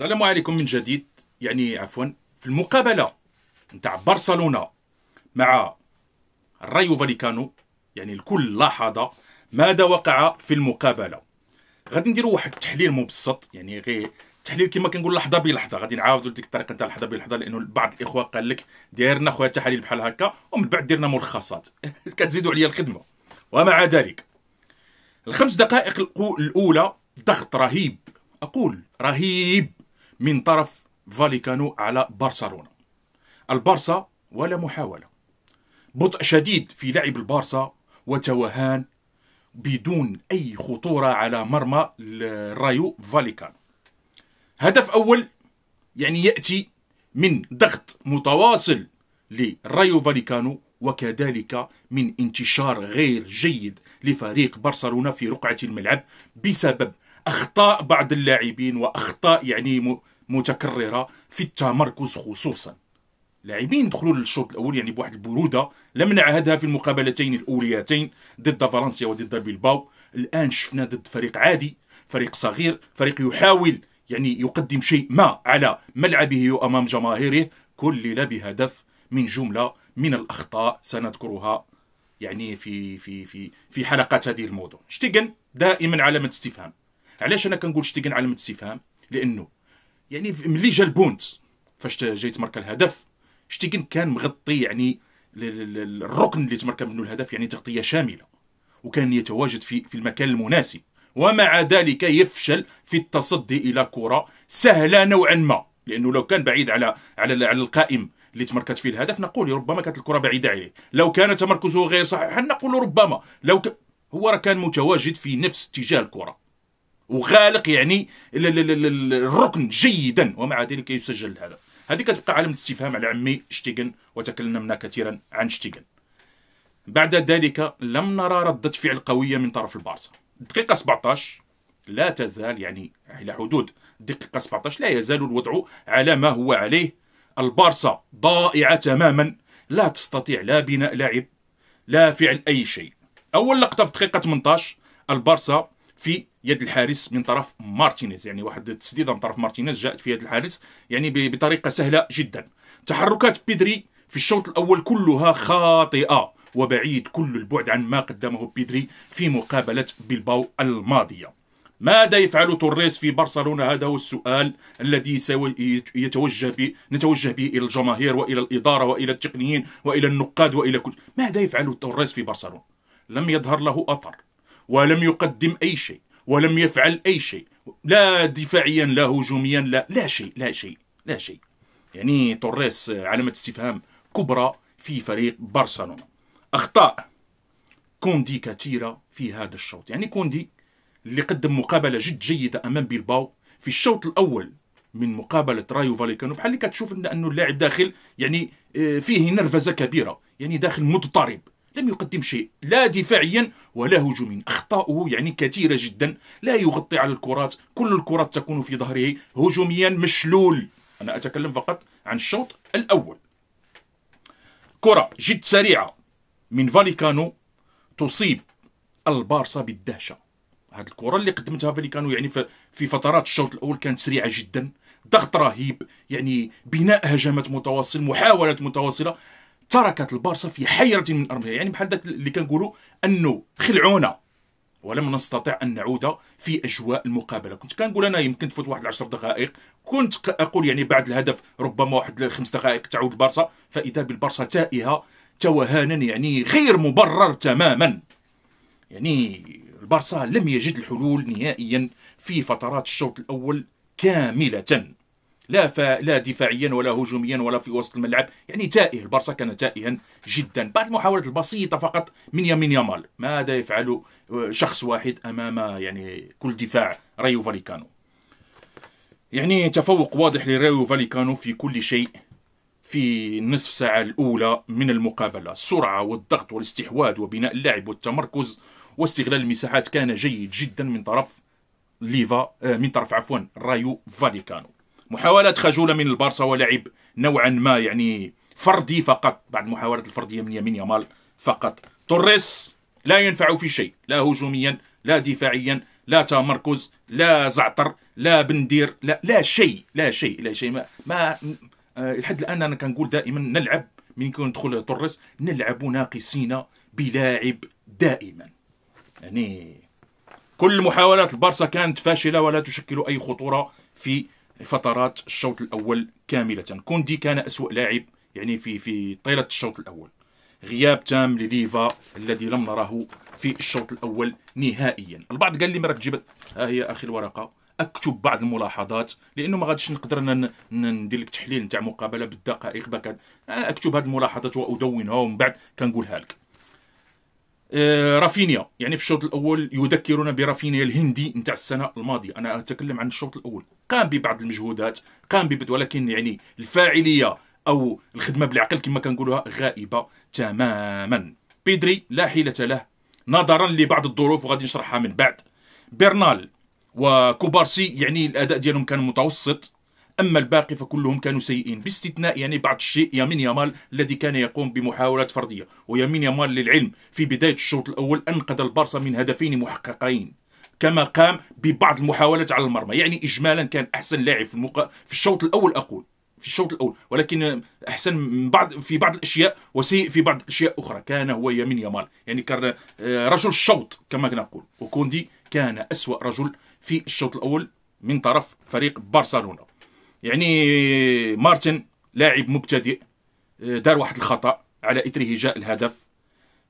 السلام عليكم من جديد يعني عفوا في المقابله نتاع برشلونه مع الرايو فاليكانو يعني الكل لاحظ ماذا وقع في المقابله غادي نديروا واحد التحليل مبسط يعني غير تحليل كما كنقول لحظه بلحظه غادي نعاودوا ديك الطريقه نتاع لحظه بلحظه لانه بعض الاخوه قال لك ديرنا خويا تحاليل بحال هكا ومن بعد ديرنا ملخصات كتزيدوا عليا الخدمه ومع ذلك الخمس دقائق الاولى ضغط رهيب اقول رهيب من طرف فاليكانو على برشلونة البارسا ولا محاولة بطء شديد في لعب البارسا وتوهان بدون أي خطورة على مرمى الرايو فاليكانو هدف أول يعني يأتي من ضغط متواصل لرايو فاليكانو وكذلك من انتشار غير جيد لفريق برشلونة في رقعة الملعب بسبب أخطاء بعض اللاعبين وأخطاء يعني متكررة في التمركز خصوصا لاعبين دخلوا للشوط الاول يعني بواحد البروده لم نعهدها في المقابلتين الاوليتين ضد فالنسيا وضد بيلباو الان شفنا ضد فريق عادي فريق صغير فريق يحاول يعني يقدم شيء ما على ملعبه وامام جماهيره كلل بهدف من جمله من الاخطاء سنذكرها يعني في في في في حلقات هذه الموضوع شتيغن دائما علامه استفهام علاش انا كنقول شتيغن علامه استفهام لانه يعني ملي جا البونت فاش جا تمرك الهدف شتيغن كان مغطي يعني الركن اللي تمرك منه الهدف يعني تغطيه شامله وكان يتواجد في في المكان المناسب ومع ذلك يفشل في التصدي الى كره سهله نوعا ما لانه لو كان بعيد على على على القائم اللي تمركت فيه الهدف نقول ربما كانت الكره بعيده عليه لو كان تمركزه غير صحيحا نقول ربما لو ك... هو كان متواجد في نفس اتجاه الكره وغالق يعني الركن جيدا ومع ذلك يسجل هذا هذه كتبقى علامة استفهام على عمي شتيغن وتكلمنا كثيرا عن شتيغن بعد ذلك لم نرى ردة فعل قوية من طرف البارسا الدقيقة 17 لا تزال يعني على حدود الدقيقة 17 لا يزال الوضع على ما هو عليه البارسا ضائعة تماما لا تستطيع لا بناء لاعب لا فعل أي شيء أول لقطة في الدقيقة 18 البارسا في يد الحارس من طرف مارتينيز يعني واحد التسديده من طرف مارتينيز جاءت في يد الحارس يعني بطريقه سهله جدا تحركات بيدري في الشوط الاول كلها خاطئه وبعيد كل البعد عن ما قدمه بيدري في مقابله بيلباو الماضيه ماذا يفعل توريس في برشلونه هذا هو السؤال الذي يتوجه به نتوجه به الى الجماهير والى الاداره والى التقنيين والى النقاد والى كل ماذا يفعل توريس في برشلونه لم يظهر له اثر ولم يقدم أي شيء ولم يفعل أي شيء لا دفاعيا لا هجوميا لا لا شيء لا شيء لا شيء يعني توريس علامة استفهام كبرى في فريق برشلونة أخطاء كوندي كثيرة في هذا الشوط يعني كوندي اللي قدم مقابلة جد جيدة أمام بيلباو في الشوط الأول من مقابلة رايو فاليكانو بحال اللي كتشوف أنه اللاعب داخل يعني آه، فيه نرفزة كبيرة يعني داخل مضطرب لم يقدم شيء لا دفاعيا ولا هجوميا أخطاؤه يعني كثيرة جدا لا يغطي على الكرات كل الكرات تكون في ظهره هجوميا مشلول أنا أتكلم فقط عن الشوط الأول كرة جد سريعة من فاليكانو تصيب البارسا بالدهشه هذه الكره اللي قدمتها فاليكانو يعني في فترات الشوط الاول كانت سريعه جدا ضغط رهيب يعني بناء هجمات متواصل محاولات متواصله تركت البارسا في حيرة من أمرها يعني بحال داك اللي كنقولوا أنه خلعونا ولم نستطع ان نعود في اجواء المقابله كنت كنقول انا يمكن تفوت واحد 10 دقائق كنت اقول يعني بعد الهدف ربما واحد خمس دقائق تعود البارسا فاذا بالبارسا تائهه توهانا يعني غير مبرر تماما يعني البارسا لم يجد الحلول نهائيا في فترات الشوط الاول كامله لا ف... لا دفاعيا ولا هجوميا ولا في وسط الملعب يعني تائه البارسا كان تائها جدا بعد المحاولات البسيطه فقط من يمين يامال ماذا يفعل شخص واحد امام يعني كل دفاع رايو فاليكانو يعني تفوق واضح لرايو فاليكانو في كل شيء في نصف ساعة الأولى من المقابلة السرعة والضغط والاستحواذ وبناء اللعب والتمركز واستغلال المساحات كان جيد جدا من طرف ليفا آه، من طرف عفوا رايو فاليكانو محاولات خجوله من البارسا ولعب نوعا ما يعني فردي فقط بعد محاولات الفرديه من يمين يامال فقط توريس لا ينفع في شيء لا هجوميا لا دفاعيا لا تمركز لا زعتر لا بندير لا لا شيء لا شيء لا شيء ما, ما آه، لحد الان انا كنقول دائما نلعب من كون ندخل توريس نلعب ناقصين بلاعب دائما يعني كل محاولات البارسا كانت فاشله ولا تشكل اي خطوره في فترات الشوط الاول كامله كوندي كان اسوا لاعب يعني في في طيله الشوط الاول غياب تام لليفا الذي لم نراه في الشوط الاول نهائيا البعض قال لي ما راك ها آه، هي اخي الورقه اكتب بعض الملاحظات لانه ما غاديش نقدر ندير لك تحليل نتاع مقابله بالدقائق بكاد آه، اكتب هذه الملاحظات وادونها ومن بعد كنقولها لك آه، رافينيا يعني في الشوط الاول يذكرنا برافينيا الهندي نتاع السنه الماضيه انا اتكلم عن الشوط الاول قام ببعض المجهودات قام ببعض ولكن يعني الفاعليه او الخدمه بالعقل كما كنقولوها غائبه تماما بيدري لا حيله له نظرا لبعض الظروف وغادي نشرحها من بعد برنال وكوبارسي يعني الاداء ديالهم كان متوسط أما الباقي فكلهم كانوا سيئين باستثناء يعني بعض الشيء يمين يامال الذي كان يقوم بمحاولات فردية ويمين يامال للعلم في بداية الشوط الأول أنقذ البارسا من هدفين محققين كما قام ببعض المحاولات على المرمى يعني إجمالا كان أحسن لاعب في, المقا... في الشوط الأول أقول في الشوط الاول ولكن احسن من بعض في بعض الاشياء وسيء في بعض الاشياء اخرى كان هو يمين يامال يعني كان آه، رجل الشوط كما نقول وكوندي كان اسوا رجل في الشوط الاول من طرف فريق برشلونه يعني مارتن لاعب مبتدئ آه، دار واحد الخطا على اثره جاء الهدف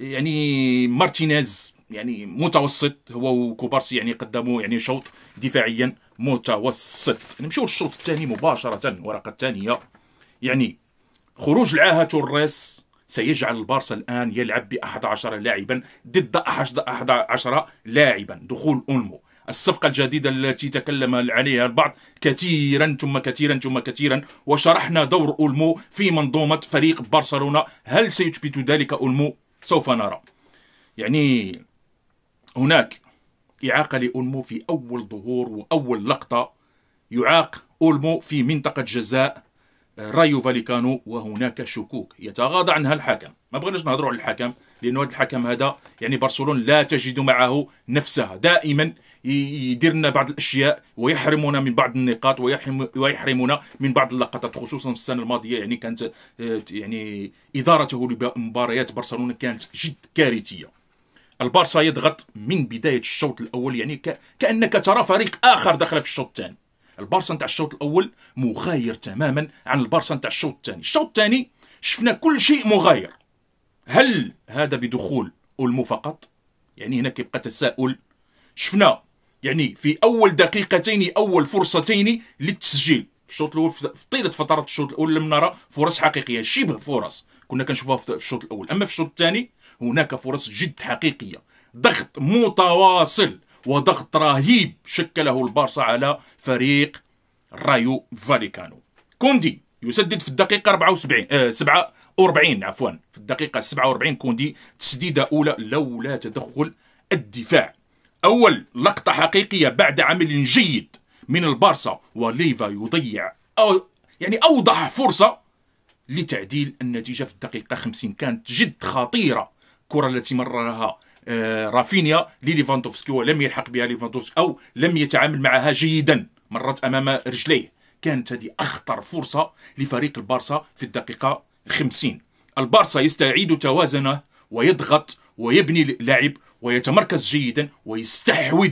يعني مارتينيز يعني متوسط هو وكوبارسي يعني قدموا يعني شوط دفاعيا متوسط نمشيو للشوط الثاني مباشره ورقه ثانيه يعني خروج العاهه الراس سيجعل البارسا الان يلعب ب 11 لاعبا ضد 11 لاعبا دخول اولمو الصفقة الجديدة التي تكلم عليها البعض كثيرا ثم كثيرا ثم كثيرا وشرحنا دور أولمو في منظومة فريق برشلونة هل سيثبت ذلك أولمو سوف نرى يعني هناك إعاقة لأولمو في أول ظهور وأول لقطة يعاق أولمو في منطقة جزاء آه، رايو فاليكانو وهناك شكوك يتغاضى عنها الحكم ما بغيناش نهضروا على الحكم لانه هذا الحكم هذا يعني برشلونه لا تجد معه نفسها دائما يدير لنا بعض الاشياء ويحرمنا من بعض النقاط ويحرم ويحرمنا من بعض اللقطات خصوصا في السنه الماضيه يعني كانت آه، يعني ادارته لمباريات برشلونه كانت جد كارثيه البارسا يضغط من بدايه الشوط الاول يعني كانك ترى فريق اخر دخل في الشوط الثاني البارسا نتاع الشوط الاول مغاير تماما عن البارسا نتاع الشوط الثاني الشوط الثاني شفنا كل شيء مغاير هل هذا بدخول اولمو فقط يعني هنا كيبقى تساؤل شفنا يعني في اول دقيقتين اول فرصتين للتسجيل في الشوط الاول في طيله فتره الشوط الاول لم نرى فرص حقيقيه شبه فرص كنا كنشوفها في الشوط الاول اما في الشوط الثاني هناك فرص جد حقيقيه ضغط متواصل وضغط رهيب شكله البارسا على فريق رايو فاليكانو كوندي يسدد في الدقيقه 74 آه 7 47 عفوا في الدقيقة 47 كوندي تسديدة أولى لولا تدخل الدفاع أول لقطة حقيقية بعد عمل جيد من البارسا وليفا يضيع أو يعني أوضح فرصة لتعديل النتيجة في الدقيقة 50 كانت جد خطيرة الكرة التي مررها آه، رافينيا لليفاندوفسكي ولم يلحق بها ليفاندوفسكي أو لم يتعامل معها جيدا مرت أمام رجليه كانت هذه أخطر فرصة لفريق البارسا في الدقيقة 50 البارسا يستعيد توازنه ويضغط ويبني اللعب ويتمركز جيدا ويستحوذ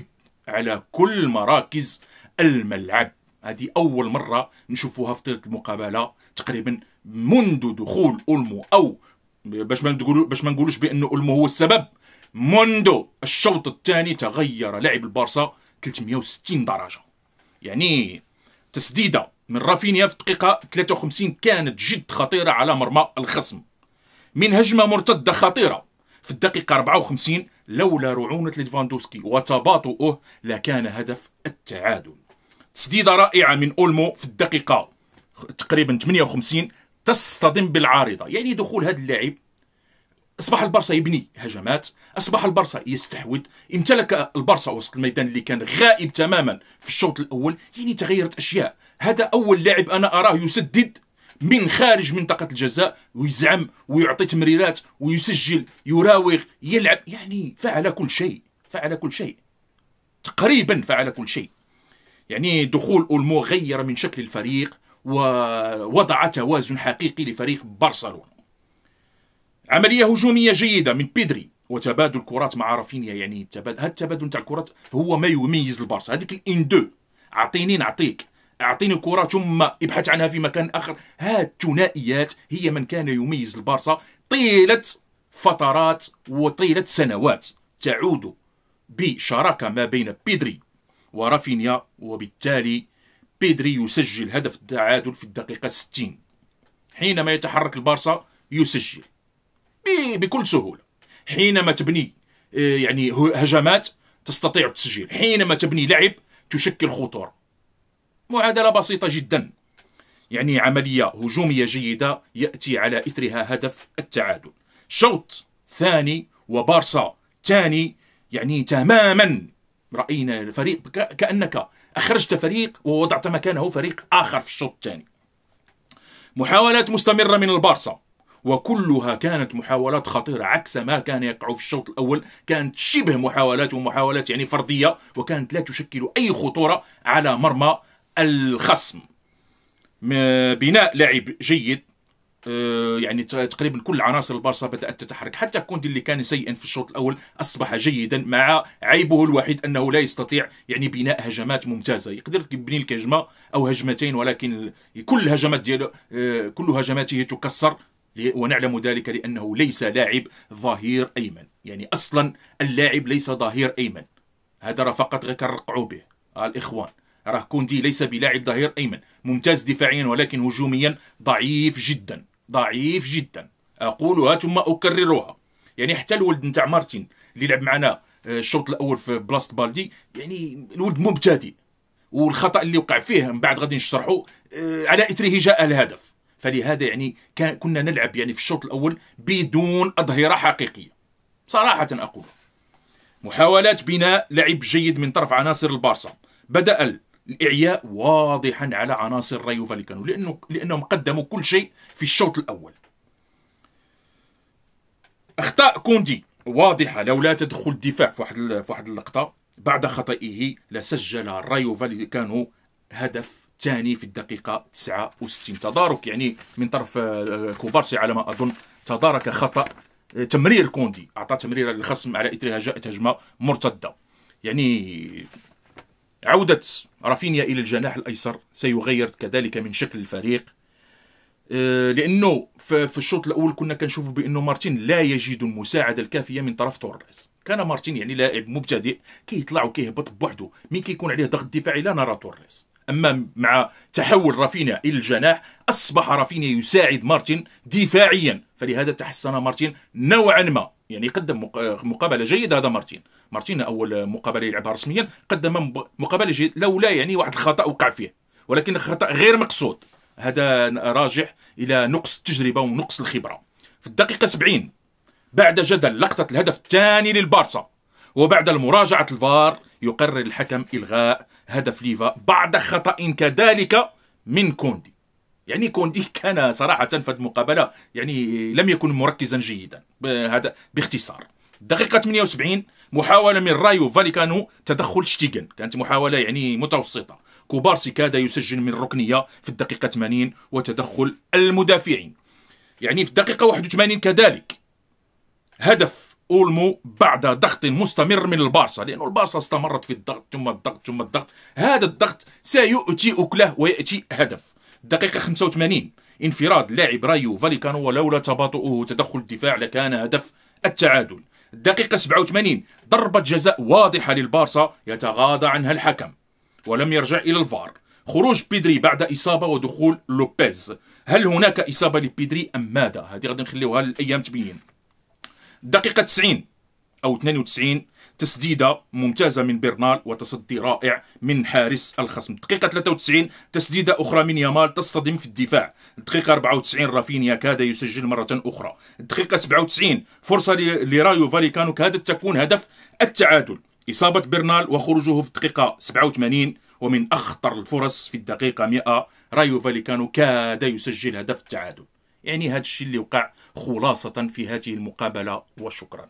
على كل مراكز الملعب هذه أول مرة نشوفوها في تلك المقابلة تقريبا منذ دخول أولمو أو باش ما باش ما نقولوش بأن أولمو هو السبب منذ الشوط الثاني تغير لعب البارسا 360 درجة يعني تسديدة من رافينيا في الدقيقة 53 كانت جد خطيرة على مرمى الخصم من هجمة مرتدة خطيرة في الدقيقة 54 لولا رعونة ليفاندوسكي وتباطؤه لكان هدف التعادل تسديدة رائعة من أولمو في الدقيقة تقريبا 58 تصطدم بالعارضة يعني دخول هذا اللاعب اصبح البارسا يبني هجمات اصبح البارسا يستحوذ امتلك البارسا وسط الميدان اللي كان غائب تماما في الشوط الاول يعني تغيرت اشياء هذا اول لاعب انا اراه يسدد من خارج منطقة الجزاء ويزعم ويعطي تمريرات ويسجل يراوغ يلعب يعني فعل كل شيء فعل كل شيء تقريبا فعل كل شيء يعني دخول أولمو غير من شكل الفريق ووضع توازن حقيقي لفريق برشلونة عمليه هجوميه جيده من بيدري وتبادل كرات مع رافينيا يعني التبادل هاد التبادل تاع الكرات هو ما يميز البارسا هذيك الان دو اعطيني نعطيك اعطيني كره ثم ابحث عنها في مكان اخر هاد الثنائيات هي من كان يميز البارسا طيله فترات وطيله سنوات تعود بشراكه ما بين بيدري ورافينيا وبالتالي بيدري يسجل هدف التعادل في الدقيقه 60 حينما يتحرك البارسا يسجل بكل سهوله حينما تبني آه، يعني هجمات تستطيع التسجيل حينما تبني لعب تشكل خطوره معادله بسيطه جدا يعني عمليه هجوميه جيده ياتي على اثرها هدف التعادل شوط ثاني وبارسا ثاني يعني تماما راينا الفريق كانك اخرجت فريق ووضعت مكانه فريق اخر في الشوط الثاني محاولات مستمره من البارسا وكلها كانت محاولات خطيرة عكس ما كان يقع في الشوط الأول كانت شبه محاولات ومحاولات يعني فردية وكانت لا تشكل أي خطورة على مرمى الخصم بناء لعب جيد آه، يعني تقريبا كل عناصر البارسا بدات تتحرك حتى كوندي اللي كان سيئا في الشوط الاول اصبح جيدا مع عيبه الوحيد انه لا يستطيع يعني بناء هجمات ممتازه يقدر يبني لك هجمه او هجمتين ولكن كل هجمات ديالو آه، كل هجماته تكسر ونعلم ذلك لأنه ليس لاعب ظهير أيمن يعني أصلا اللاعب ليس ظهير أيمن هذا راه فقط غير كنرقعوا به آه، الإخوان راه كوندي ليس بلاعب ظهير أيمن ممتاز دفاعيا ولكن هجوميا ضعيف جدا ضعيف جدا أقولها ثم أكررها يعني حتى الولد نتاع مارتين اللي لعب معنا آه، الشوط الاول في بلاصه بالدي يعني الولد مبتدئ والخطا اللي وقع فيه من بعد غادي نشرحه آه، على اثره جاء الهدف فلهذا يعني كان كنا نلعب يعني في الشوط الاول بدون اظهره حقيقيه صراحه اقول محاولات بناء لعب جيد من طرف عناصر البارسا بدا الاعياء واضحا على عناصر رايو فاليكانو لانه لانهم قدموا كل شيء في الشوط الاول اخطاء كوندي واضحه لولا تدخل الدفاع في واحد في واحد اللقطه بعد خطئه لسجل رايو فاليكانو هدف الثاني في الدقيقة 69 تدارك يعني من طرف آه، كوبارسي على ما أظن تدارك خطأ آه، تمرير كوندي أعطى تمرير للخصم على إثرها جاءت هجمة مرتدة يعني عودة رافينيا إلى الجناح الأيسر سيغير كذلك من شكل الفريق آه، لانه في الشوط الاول كنا كنشوفوا بانه مارتين لا يجد المساعده الكافيه من طرف توريس كان مارتين يعني لاعب مبتدئ كيطلع كي وكيهبط بوحده مين كيكون عليه ضغط دفاعي لا نرى توريس أما مع تحول رافينيا إلى الجناح أصبح رافينيا يساعد مارتن دفاعيا فلهذا تحسن مارتن نوعا ما يعني قدم مقابله جيده هذا مارتين مارتين اول مقابله يلعبها رسميا قدم مقابله جيده لولا يعني واحد الخطا وقع فيه ولكن خطا غير مقصود هذا راجح الى نقص التجربه ونقص الخبره في الدقيقه 70 بعد جدل لقطه الهدف الثاني للبارسا وبعد المراجعه الفار يقرر الحكم إلغاء هدف ليفا بعد خطأ كذلك من كوندي يعني كوندي كان صراحة في المقابلة يعني لم يكن مركزا جيدا هذا باختصار دقيقة 78 محاولة من رايو فاليكانو تدخل شتيغن كانت محاولة يعني متوسطة كوبارسي كاد يسجل من ركنية في الدقيقة 80 وتدخل المدافعين يعني في الدقيقة 81 كذلك هدف اولمو بعد ضغط مستمر من البارسا لانه البارسا استمرت في الضغط ثم الضغط ثم الضغط هذا الضغط سيؤتي اكله وياتي هدف دقيقه 85 انفراد لاعب رايو فاليكانو ولولا تباطؤه تدخل الدفاع لكان هدف التعادل الدقيقه 87 ضربه جزاء واضحه للبارسا يتغاضى عنها الحكم ولم يرجع الى الفار خروج بيدري بعد اصابه ودخول لوبيز هل هناك اصابه لبيدري ام ماذا هذه غادي نخليوها للايام تبين دقيقة 90 أو 92 تسديدة ممتازة من برنال وتصدي رائع من حارس الخصم دقيقة 93 تسديدة أخرى من يامال تصطدم في الدفاع دقيقة 94 رافينيا كاد يسجل مرة أخرى دقيقة 97 فرصة لرايو فاليكانو كادت تكون هدف التعادل إصابة برنال وخروجه في الدقيقة 87 ومن أخطر الفرص في الدقيقة 100 رايو فاليكانو كاد يسجل هدف التعادل يعني هذا الشيء اللي وقع خلاصة في هذه المقابلة وشكرا